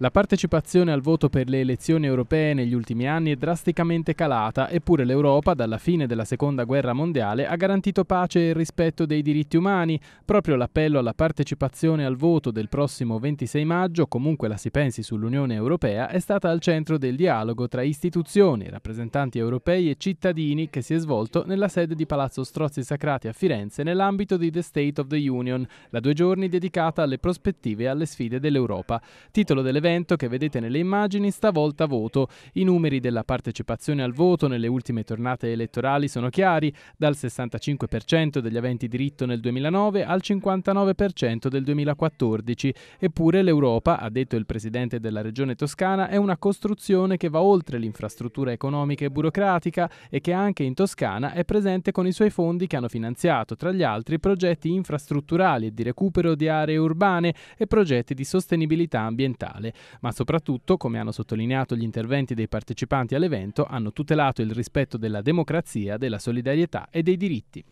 La partecipazione al voto per le elezioni europee negli ultimi anni è drasticamente calata, eppure l'Europa, dalla fine della Seconda Guerra Mondiale, ha garantito pace e rispetto dei diritti umani. Proprio l'appello alla partecipazione al voto del prossimo 26 maggio, comunque la si pensi sull'Unione Europea, è stata al centro del dialogo tra istituzioni, rappresentanti europei e cittadini che si è svolto nella sede di Palazzo Strozzi Sacrati a Firenze nell'ambito di The State of the Union, la due giorni dedicata alle prospettive e alle sfide dell'Europa. Titolo dell'evento dell'evento che vedete nelle immagini stavolta voto. I numeri della partecipazione al voto nelle ultime tornate elettorali sono chiari, dal 65% degli aventi diritto nel 2009 al 59% del 2014. Eppure l'Europa, ha detto il presidente della regione toscana, è una costruzione che va oltre l'infrastruttura economica e burocratica e che anche in Toscana è presente con i suoi fondi che hanno finanziato, tra gli altri, progetti infrastrutturali e di recupero di aree urbane e progetti di sostenibilità ambientale ma soprattutto, come hanno sottolineato gli interventi dei partecipanti all'evento, hanno tutelato il rispetto della democrazia, della solidarietà e dei diritti.